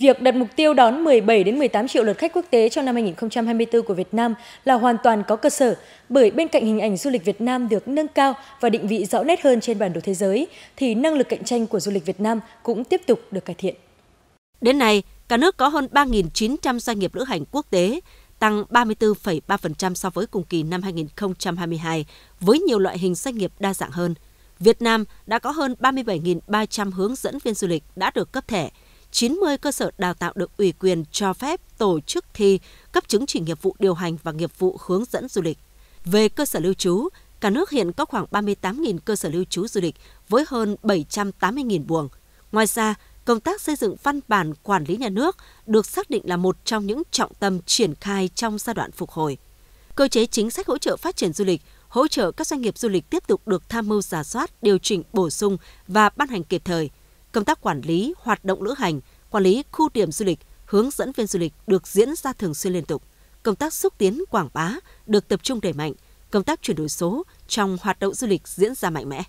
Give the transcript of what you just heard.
Việc đặt mục tiêu đón 17 đến 18 triệu lượt khách quốc tế trong năm 2024 của Việt Nam là hoàn toàn có cơ sở, bởi bên cạnh hình ảnh du lịch Việt Nam được nâng cao và định vị rõ nét hơn trên bản đồ thế giới thì năng lực cạnh tranh của du lịch Việt Nam cũng tiếp tục được cải thiện. Đến nay, cả nước có hơn 3.900 doanh nghiệp lữ hành quốc tế, tăng 34,3% so với cùng kỳ năm 2022, với nhiều loại hình doanh nghiệp đa dạng hơn. Việt Nam đã có hơn 37.300 hướng dẫn viên du lịch đã được cấp thẻ, 90 cơ sở đào tạo được ủy quyền cho phép tổ chức thi cấp chứng chỉ nghiệp vụ điều hành và nghiệp vụ hướng dẫn du lịch. Về cơ sở lưu trú, cả nước hiện có khoảng 38.000 cơ sở lưu trú du lịch với hơn 780.000 buồng. Ngoài ra, công tác xây dựng văn bản quản lý nhà nước được xác định là một trong những trọng tâm triển khai trong giai đoạn phục hồi. Cơ chế chính sách hỗ trợ phát triển du lịch, hỗ trợ các doanh nghiệp du lịch tiếp tục được tham mưu giả soát, điều chỉnh bổ sung và ban hành kịp thời – công tác quản lý hoạt động lữ hành, quản lý khu điểm du lịch, hướng dẫn viên du lịch được diễn ra thường xuyên liên tục. Công tác xúc tiến quảng bá được tập trung đẩy mạnh, công tác chuyển đổi số trong hoạt động du lịch diễn ra mạnh mẽ.